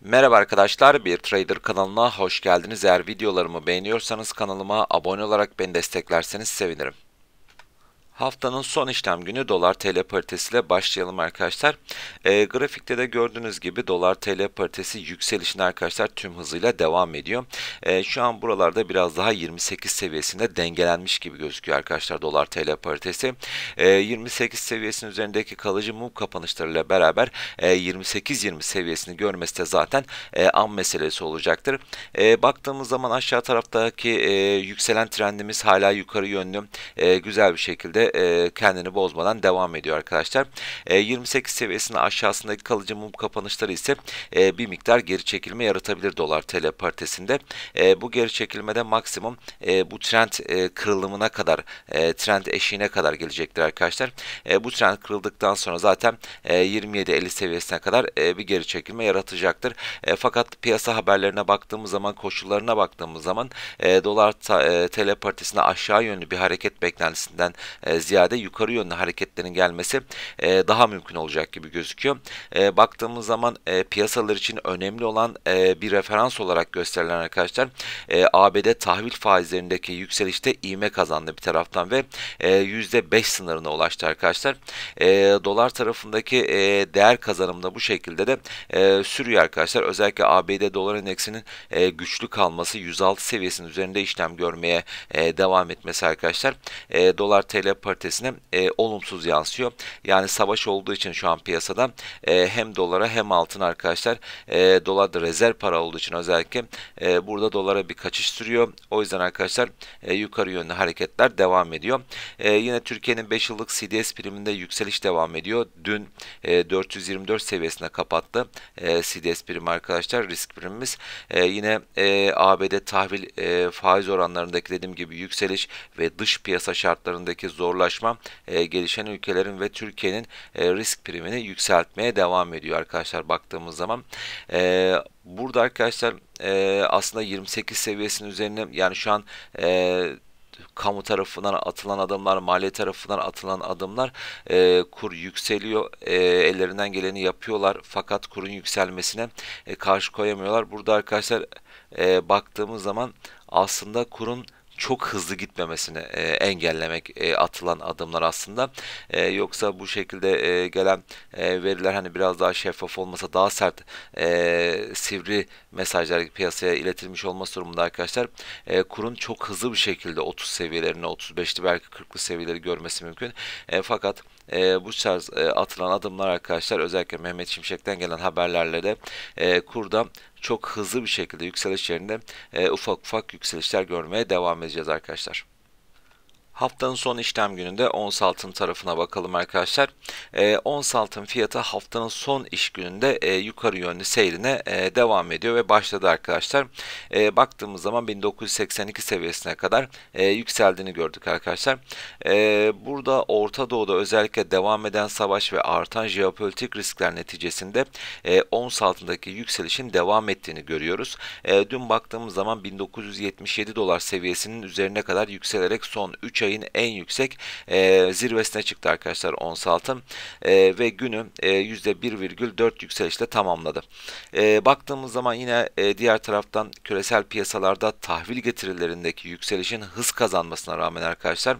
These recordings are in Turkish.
Merhaba arkadaşlar, Bir Trader kanalına hoş geldiniz. Eğer videolarımı beğeniyorsanız kanalıma abone olarak beni desteklerseniz sevinirim. Haftanın son işlem günü dolar TL paritesiyle başlayalım arkadaşlar. E, grafikte de gördüğünüz gibi dolar TL paritesi yükselişine arkadaşlar tüm hızıyla devam ediyor. E, şu an buralarda biraz daha 28 seviyesinde dengelenmiş gibi gözüküyor arkadaşlar dolar TL paritesi. E, ee, 28 seviyesinin üzerindeki kalıcı mum kapanışlarıyla beraber e, 28-20 seviyesini görmesi de zaten e, an meselesi olacaktır. E, baktığımız zaman aşağı taraftaki e, yükselen trendimiz hala yukarı yönlü e, güzel bir şekilde e, kendini bozmadan devam ediyor arkadaşlar. E, 28 seviyesinin aşağısındaki kalıcı mum kapanışları ise e, bir miktar geri çekilme yaratabilir dolar TL paritesinde. E, bu geri çekilmede maksimum e, bu trend e, kırılımına kadar e, trend eşiğine kadar gelecektir arkadaşlar. E, bu trend kırıldıktan sonra zaten e, 27.50 seviyesine kadar e, bir geri çekilme yaratacaktır. E, fakat piyasa haberlerine baktığımız zaman koşullarına baktığımız zaman e, dolar ta, e, TL paritesinde aşağı yönlü bir hareket beklentisinden e, e, ziyade yukarı yönlü hareketlerin gelmesi e, daha mümkün olacak gibi gözüküyor. E, baktığımız zaman e, piyasalar için önemli olan e, bir referans olarak gösterilen arkadaşlar e, ABD tahvil faizlerindeki yükselişte ivme kazandı bir taraftan ve e, %5 sınırına ulaştı arkadaşlar. E, dolar tarafındaki e, değer kazanımda bu şekilde de e, sürüyor arkadaşlar. Özellikle ABD dolar endeksinin e, güçlü kalması 106 seviyesinin üzerinde işlem görmeye e, devam etmesi arkadaşlar. E, dolar TL paritesine e, olumsuz yansıyor. Yani savaş olduğu için şu an piyasada e, hem dolara hem altın arkadaşlar e, dolar da rezerv para olduğu için özellikle e, burada dolara bir kaçış sürüyor. O yüzden arkadaşlar e, yukarı yönlü hareketler devam ediyor. E, yine Türkiye'nin 5 yıllık CDS priminde yükseliş devam ediyor. Dün e, 424 seviyesine kapattı e, CDS prim arkadaşlar risk primimiz. E, yine e, ABD tahvil e, faiz oranlarındaki dediğim gibi yükseliş ve dış piyasa şartlarındaki zor zorlaşma e, gelişen ülkelerin ve Türkiye'nin e, risk primini yükseltmeye devam ediyor arkadaşlar baktığımız zaman. E, burada arkadaşlar e, aslında 28 seviyesinin üzerine yani şu an e, kamu tarafından atılan adımlar, maliye tarafından atılan adımlar e, kur yükseliyor. E, ellerinden geleni yapıyorlar fakat kurun yükselmesine e, karşı koyamıyorlar. Burada arkadaşlar e, baktığımız zaman aslında kurun çok hızlı gitmemesini e, engellemek e, atılan adımlar aslında. E, yoksa bu şekilde e, gelen e, veriler hani biraz daha şeffaf olmasa daha sert e, sivri mesajlar piyasaya iletilmiş olması durumunda arkadaşlar e, kurun çok hızlı bir şekilde 30 seviyelerine 35'li belki 40'lı seviyeleri görmesi mümkün. E, fakat e, bu tarz e, atılan adımlar arkadaşlar özellikle Mehmet Şimşek'ten gelen haberlerle de e, kurda çok hızlı bir şekilde yükseliş yerinde e, ufak ufak yükselişler görmeye devam edeceğiz arkadaşlar. Haftanın son işlem gününde ons altın tarafına bakalım arkadaşlar. E, ons altın fiyatı haftanın son iş gününde e, yukarı yönlü seyrine e, devam ediyor ve başladı arkadaşlar. E, baktığımız zaman 1982 seviyesine kadar e, yükseldiğini gördük arkadaşlar. E, burada Orta Doğu'da özellikle devam eden savaş ve artan jeopolitik riskler neticesinde e, ons altındaki yükselişin devam ettiğini görüyoruz. E, dün baktığımız zaman 1977 dolar seviyesinin üzerine kadar yükselerek son 3 ay ayın en yüksek e, zirvesine çıktı arkadaşlar ons altın e, ve günü e, %1,4 yükselişle tamamladı. E, baktığımız zaman yine e, diğer taraftan küresel piyasalarda tahvil getirilerindeki yükselişin hız kazanmasına rağmen arkadaşlar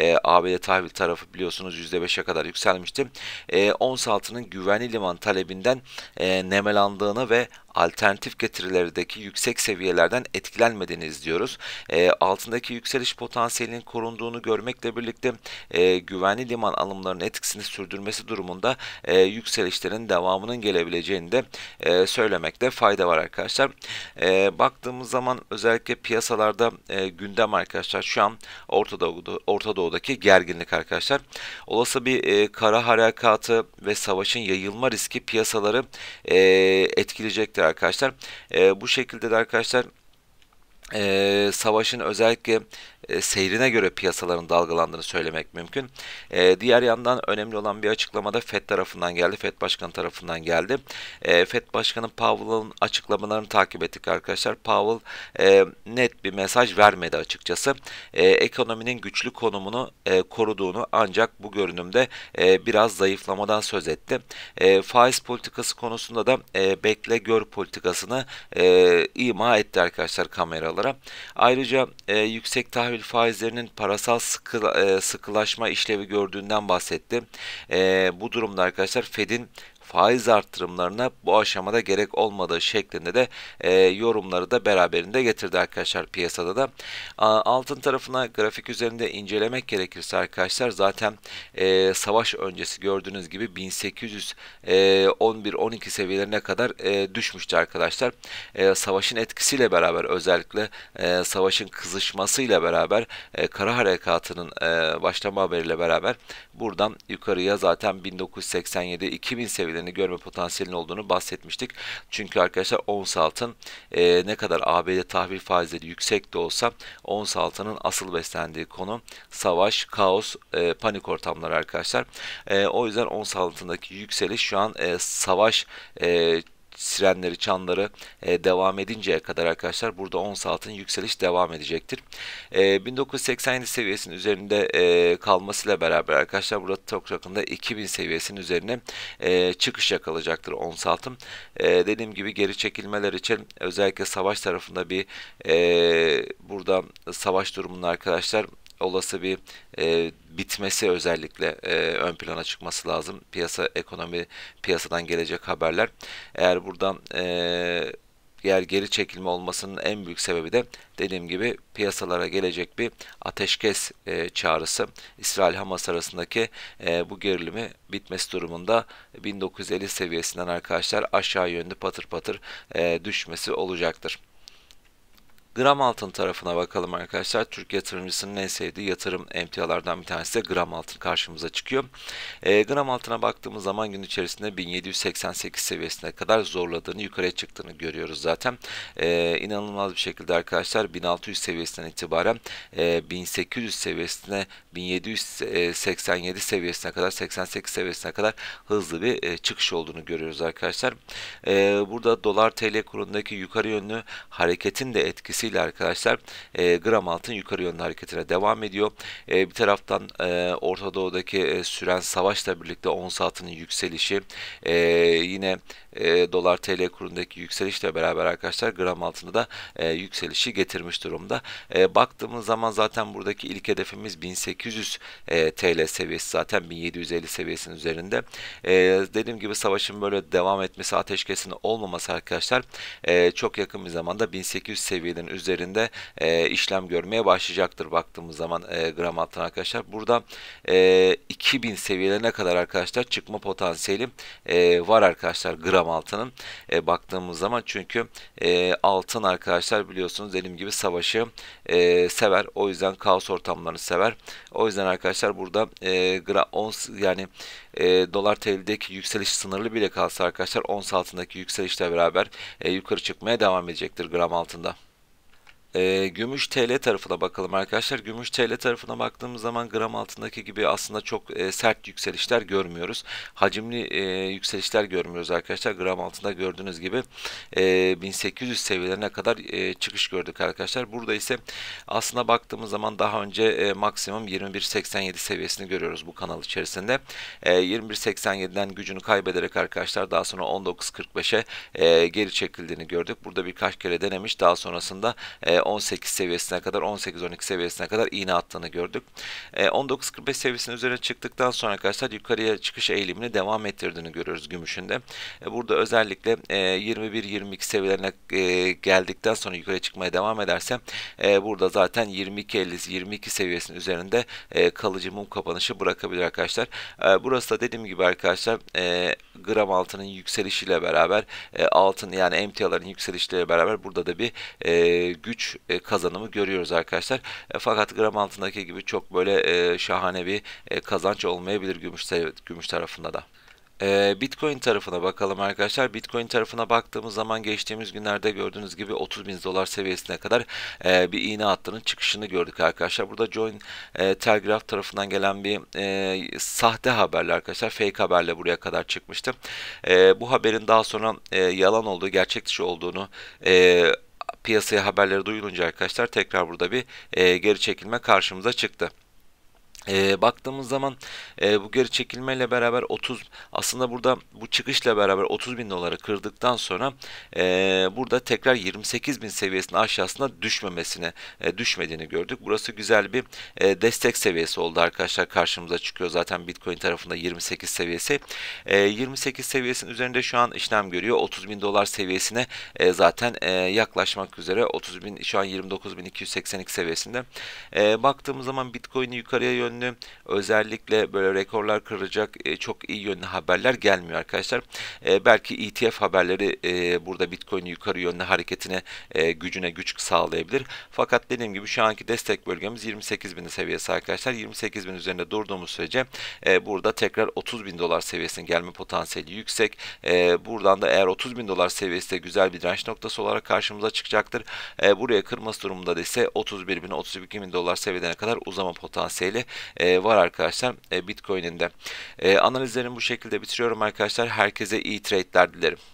e, ABD tahvil tarafı biliyorsunuz %5'e kadar yükselmişti. E, ons altının güvenli liman talebinden e, nemelandığını ve alternatif getirilerdeki yüksek seviyelerden etkilenmediğini izliyoruz. E, altındaki yükseliş potansiyelinin korunduğunu görmekle birlikte e, güvenli liman alımlarının etkisini sürdürmesi durumunda e, yükselişlerin devamının gelebileceğini de e, söylemekte fayda var arkadaşlar. E, baktığımız zaman özellikle piyasalarda e, gündem arkadaşlar şu an Orta, Doğu'da, Orta Doğu'daki gerginlik arkadaşlar. Olası bir e, kara harekatı ve savaşın yayılma riski piyasaları e, etkileyecektir arkadaşlar. E, bu şekilde de arkadaşlar e, savaşın özellikle e, seyrine göre piyasaların dalgalandığını söylemek mümkün. E, diğer yandan önemli olan bir açıklamada FED tarafından geldi. FED Başkanı tarafından geldi. E, FED Başkanı Powell'ın açıklamalarını takip ettik arkadaşlar. Powell e, net bir mesaj vermedi açıkçası. E, ekonominin güçlü konumunu e, koruduğunu ancak bu görünümde e, biraz zayıflamadan söz etti. E, faiz politikası konusunda da e, bekle gör politikasını e, ima etti arkadaşlar kameralara. Ayrıca e, yüksek tahvil tahvil faizlerinin parasal sıkı, e, sıkılaşma işlevi gördüğünden bahsetti. E, bu durumda arkadaşlar Fed'in faiz artırımlarına bu aşamada gerek olmadığı şeklinde de e, yorumları da beraberinde getirdi arkadaşlar piyasada da. Altın tarafına grafik üzerinde incelemek gerekirse arkadaşlar zaten e, savaş öncesi gördüğünüz gibi 1811-12 e, seviyelerine kadar e, düşmüştü arkadaşlar. E, savaşın etkisiyle beraber özellikle e, savaşın kızışmasıyla beraber e, kara harekatının e, başlama haberiyle beraber buradan yukarıya zaten 1987-2000 seviyelerine seviyelerini görme potansiyelinin olduğunu bahsetmiştik. Çünkü arkadaşlar ons altın e, ne kadar ABD tahvil faizleri yüksek de olsa ons altının asıl beslendiği konu savaş, kaos, e, panik ortamları arkadaşlar. E, o yüzden ons altındaki yükseliş şu an e, savaş e, sirenleri, çanları e, devam edinceye kadar arkadaşlar burada ons altın yükseliş devam edecektir. E, 1987 seviyesinin üzerinde e, kalmasıyla beraber arkadaşlar burada çok yakında 2000 seviyesinin üzerine e, çıkış yakalayacaktır ons altın. E, dediğim gibi geri çekilmeler için özellikle savaş tarafında bir e, burada savaş durumunun arkadaşlar olası bir e, bitmesi özellikle e, ön plana çıkması lazım. Piyasa ekonomi piyasadan gelecek haberler. Eğer buradan e, eğer geri çekilme olmasının en büyük sebebi de dediğim gibi piyasalara gelecek bir ateşkes e, çağrısı. İsrail-Hamas arasındaki e, bu gerilimi bitmesi durumunda 1950 seviyesinden arkadaşlar aşağı yönlü patır patır e, düşmesi olacaktır. Gram altın tarafına bakalım arkadaşlar. Türk yatırımcısının en sevdiği yatırım emtialardan bir tanesi de gram altın karşımıza çıkıyor. E, gram altına baktığımız zaman gün içerisinde 1788 seviyesine kadar zorladığını yukarıya çıktığını görüyoruz zaten. E, inanılmaz bir şekilde arkadaşlar 1600 seviyesinden itibaren e, 1800 seviyesine 1787 seviyesine kadar 88 seviyesine kadar hızlı bir e, çıkış olduğunu görüyoruz arkadaşlar. E, burada dolar TL kurundaki yukarı yönlü hareketin de etkisi Dolayısıyla arkadaşlar e, gram altın yukarı yönlü hareketine devam ediyor. E, bir taraftan e, Orta Doğu'daki e, süren savaşla birlikte ons altının yükselişi e, yine e, dolar TL kurundaki yükselişle beraber arkadaşlar gram altını da e, yükselişi getirmiş durumda. E, baktığımız zaman zaten buradaki ilk hedefimiz 1800 e, TL seviyesi zaten 1750 seviyesinin üzerinde. E, dediğim gibi savaşın böyle devam etmesi ateşkesin olmaması arkadaşlar e, çok yakın bir zamanda 1800 seviyenin üzerinde e, işlem görmeye başlayacaktır baktığımız zaman e, gram altına arkadaşlar. Burada e, 2000 seviyelerine kadar arkadaşlar çıkma potansiyeli e, var arkadaşlar gram altının e, baktığımız zaman çünkü e, altın arkadaşlar biliyorsunuz elim gibi savaşı e, sever o yüzden kaos ortamlarını sever o yüzden arkadaşlar burada e, gra, ons, yani e, dolar TL'deki yükseliş sınırlı bile kalsa arkadaşlar ons altındaki yükselişle beraber e, yukarı çıkmaya devam edecektir gram altında. E, gümüş TL tarafına bakalım arkadaşlar. Gümüş TL tarafına baktığımız zaman gram altındaki gibi aslında çok e, sert yükselişler görmüyoruz. Hacimli e, yükselişler görmüyoruz arkadaşlar. Gram altında gördüğünüz gibi e, 1800 seviyelerine kadar e, çıkış gördük arkadaşlar. Burada ise aslında baktığımız zaman daha önce e, maksimum 21.87 seviyesini görüyoruz bu kanal içerisinde. E, 21.87'den gücünü kaybederek arkadaşlar daha sonra 19.45'e e, geri çekildiğini gördük. Burada birkaç kere denemiş. Daha sonrasında e, 18 seviyesine kadar 18-12 seviyesine kadar iğne attığını gördük. 19.45 e, seviyesinin üzerine çıktıktan sonra arkadaşlar yukarıya çıkış eğilimini devam ettirdiğini görüyoruz gümüşünde. de. Burada özellikle 21-22 e, seviyelerine e, geldikten sonra yukarı çıkmaya devam ederse burada zaten 22-50-22 seviyesinin üzerinde kalıcı mum kapanışı bırakabilir arkadaşlar. Burası da dediğim gibi arkadaşlar gram altının yükselişiyle beraber altın yani emtiaların yükselişleriyle beraber burada da bir güç e, kazanımı görüyoruz arkadaşlar. E, fakat gram altındaki gibi çok böyle e, şahane bir kazanç olmayabilir gümüş, gümüş tarafında da. Bitcoin tarafına bakalım arkadaşlar. Bitcoin tarafına baktığımız zaman geçtiğimiz günlerde gördüğünüz gibi 30 bin dolar seviyesine kadar bir iğne hattının çıkışını gördük arkadaşlar. Burada Join Telegraph tarafından gelen bir sahte haberle arkadaşlar fake haberle buraya kadar çıkmıştı. Bu haberin daha sonra yalan olduğu gerçek dışı olduğunu piyasaya haberleri duyulunca arkadaşlar tekrar burada bir e, geri çekilme karşımıza çıktı. E, baktığımız zaman e, bu geri çekilmeyle beraber 30 aslında burada bu çıkışla beraber 30 bin doları kırdıktan sonra e, burada tekrar 28 bin seviyesinin aşağısına düşmemesine e, düşmediğini gördük. Burası güzel bir e, destek seviyesi oldu arkadaşlar karşımıza çıkıyor zaten Bitcoin tarafında 28 seviyesi. E, 28 seviyesinin üzerinde şu an işlem görüyor. 30 bin dolar seviyesine e, zaten e, yaklaşmak üzere 30 bin şu an 29.282 seviyesinde. E, baktığımız zaman Bitcoin'i yukarıya yön yönlü özellikle böyle rekorlar kıracak e, çok iyi yönlü haberler gelmiyor arkadaşlar. E, belki ETF haberleri e, burada Bitcoin'i yukarı yönlü hareketine e, gücüne güç sağlayabilir. Fakat dediğim gibi şu anki destek bölgemiz 28.000 seviyesi arkadaşlar. 28.000 üzerinde durduğumuz sürece e, burada tekrar 30.000 dolar seviyesinin gelme potansiyeli yüksek. E, buradan da eğer 30.000 dolar seviyesi de güzel bir direnç noktası olarak karşımıza çıkacaktır. E, buraya kırması durumunda ise 31.000-32.000 dolar seviyelerine kadar uzama potansiyeli e, var arkadaşlar e, Bitcoin'in E, analizlerimi bu şekilde bitiriyorum arkadaşlar. Herkese iyi trade'ler dilerim.